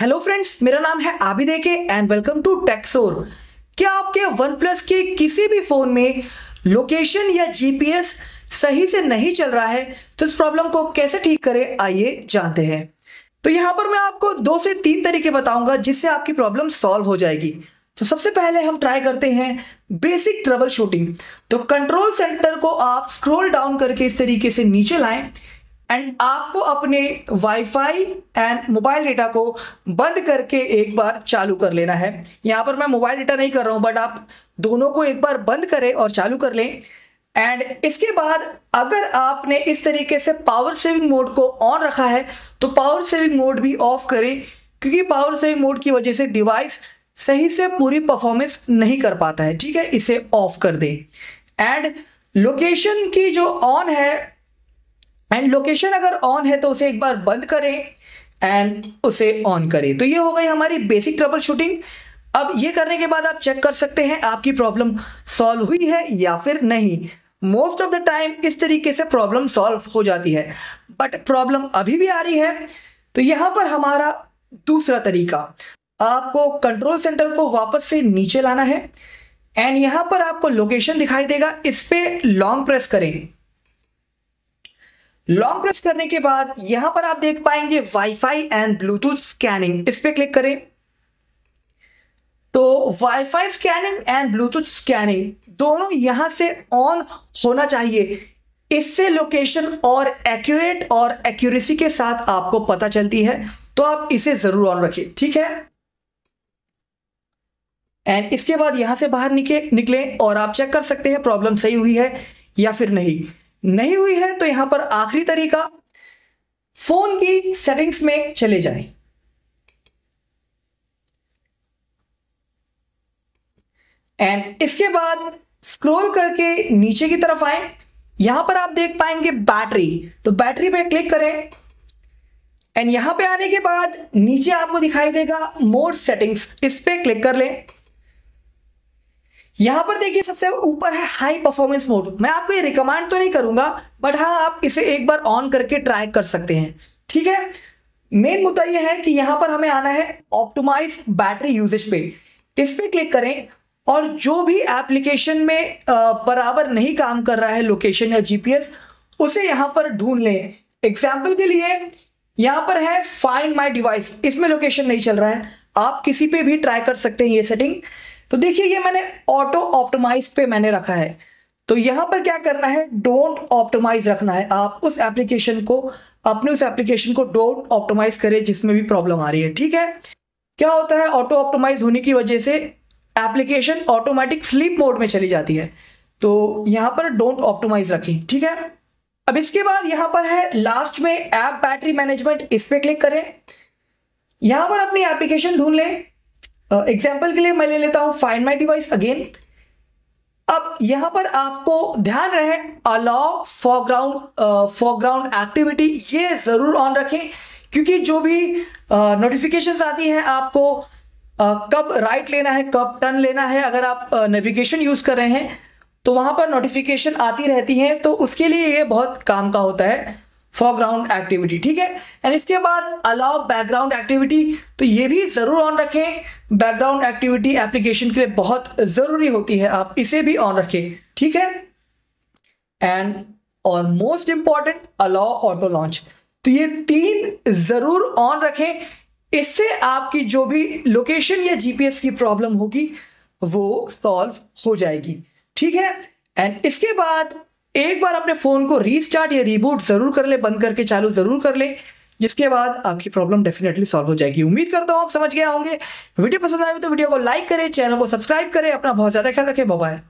hello friends मेरा नाम है आबिद के एंड वेलकम टू टेक्सोर क्या आपके वन प्लस के किसी भी फ़ोन में लोकेशन या जीपीएस सही से नहीं चल रहा है तो इस प्रॉब्लम को कैसे ठीक करें आइए जानते हैं तो यहाँ पर मैं आपको दो से तीन तरीके बताऊंगा जिससे आपकी प्रॉब्लम सॉल्व हो जाएगी तो सबसे पहले हम ट्राई करते हैं बेसिक ट्रबल शूटिंग तो कंट्रोल सेंटर को आप स्क्रोल डाउन करके इस तरीके से नीचे लाएं एंड आपको अपने वाईफाई एंड मोबाइल डेटा को बंद करके एक बार चालू कर लेना है यहाँ पर मैं मोबाइल डेटा नहीं कर रहा हूँ बट आप दोनों को एक बार बंद करें और चालू कर लें एंड इसके बाद अगर आपने इस तरीके से पावर सेविंग मोड को ऑन रखा है तो पावर सेविंग मोड भी ऑफ करें क्योंकि पावर सेविंग मोड की वजह से डिवाइस सही से पूरी परफॉर्मेंस नहीं कर पाता है ठीक है इसे ऑफ कर दें एंड लोकेशन की जो ऑन है एंड लोकेशन अगर ऑन है तो उसे एक बार बंद करें एंड उसे ऑन करें तो ये हो गई हमारी बेसिक ट्रबल शूटिंग अब ये करने के बाद आप चेक कर सकते हैं आपकी प्रॉब्लम सॉल्व हुई है या फिर नहीं मोस्ट ऑफ द टाइम इस तरीके से प्रॉब्लम सॉल्व हो जाती है बट प्रॉब्लम अभी भी आ रही है तो यहाँ पर हमारा दूसरा तरीका आपको कंट्रोल सेंटर को वापस से नीचे लाना है एंड यहाँ पर आपको लोकेशन दिखाई देगा इस पर लॉन्ग प्रेस करें लॉन्ग प्रेस करने के बाद यहां पर आप देख पाएंगे वाईफाई एंड ब्लूटूथ स्कैनिंग इस पर क्लिक करें तो wifi scanning and Bluetooth scanning दोनों यहां से ऑन होना चाहिए इससे लोकेशन और एक्यूरेट और एक्यूरेसी के साथ आपको पता चलती है तो आप इसे जरूर ऑन रखिए ठीक है एंड इसके बाद यहां से बाहर निकले और आप चेक कर सकते हैं प्रॉब्लम सही हुई है या फिर नहीं नहीं हुई है तो यहां पर आखिरी तरीका फोन की सेटिंग्स में चले जाएं एंड इसके बाद स्क्रॉल करके नीचे की तरफ आए यहां पर आप देख पाएंगे बैटरी तो बैटरी पे क्लिक करें एंड यहां पे आने के बाद नीचे आपको दिखाई देगा मोर सेटिंग्स इस पर क्लिक कर लें यहाँ पर देखिए सबसे ऊपर है हाई परफॉर्मेंस मोड मैं आपको ये रिकमेंड तो नहीं करूंगा बट हाँ आप इसे एक बार ऑन करके ट्राई कर सकते हैं ठीक है मेन मुद्दा यह है कि यहाँ पर हमें आना है ऑप्टोमाइज बैटरी यूजेज पे इस पर क्लिक करें और जो भी एप्लीकेशन में बराबर नहीं काम कर रहा है लोकेशन या जीपीएस उसे यहाँ पर ढूंढ लें एग्जाम्पल के लिए यहाँ पर है फाइंड माई डिवाइस इसमें लोकेशन नहीं चल रहा है आप किसी पे भी ट्राई कर सकते हैं ये सेटिंग तो देखिए ये मैंने ऑटो ऑप्टोमाइज पे मैंने रखा है तो यहां पर क्या करना है डोंट ऑप्टोमाइज रखना है आप उस एप्लीकेशन को अपने उस एप्लीकेशन को डोंट ऑप्टोमाइज करें जिसमें भी प्रॉब्लम आ रही है ठीक है क्या होता है ऑटो ऑप्टोमाइज होने की वजह से एप्लीकेशन ऑटोमेटिक स्लीप मोड में चली जाती है तो यहां पर डोंट ऑप्टोमाइज रखें ठीक है अब इसके बाद यहां पर है लास्ट में ऐप बैटरी मैनेजमेंट इस पर क्लिक करें यहां पर अपनी एप्लीकेशन ढूंढ लें एग्जाम्पल uh, के लिए मैं ले लेता हूं फाइंड माई डिवाइस अगेन अब यहां पर आपको ध्यान रहे अलाउ फॉरग्राउंड फॉरग्राउंड एक्टिविटी ये जरूर ऑन रखें क्योंकि जो भी नोटिफिकेशन uh, आती है आपको uh, कब राइट right लेना है कब टर्न लेना है अगर आप नेविगेशन uh, यूज कर रहे हैं तो वहां पर नोटिफिकेशन आती रहती हैं तो उसके लिए ये बहुत काम का होता है फॉरग्राउंड एक्टिविटी ठीक है एंड इसके बाद अलाउ बैकग्राउंड एक्टिविटी तो ये भी जरूर ऑन रखें बैकग्राउंड एक्टिविटी एप्लीकेशन के लिए बहुत ज़रूरी होती है आप इसे भी ऑन रखें ठीक है एंड और most important allow auto launch तो ये तीन ज़रूर ऑन रखें इससे आपकी जो भी लोकेशन या जीपीएस की प्रॉब्लम होगी वो सॉल्व हो जाएगी ठीक है एंड इसके बाद एक बार अपने फ़ोन को रीस्टार्ट या रिबूट ज़रूर कर ले बंद करके चालू ज़रूर कर ले जिसके बाद आपकी प्रॉब्लम डेफिनेटली सॉल्व हो जाएगी उम्मीद करता हूँ आप समझ गए होंगे वीडियो पसंद आए तो वीडियो को लाइक करें चैनल को सब्सक्राइब करें अपना बहुत ज़्यादा ख्याल रखें बाय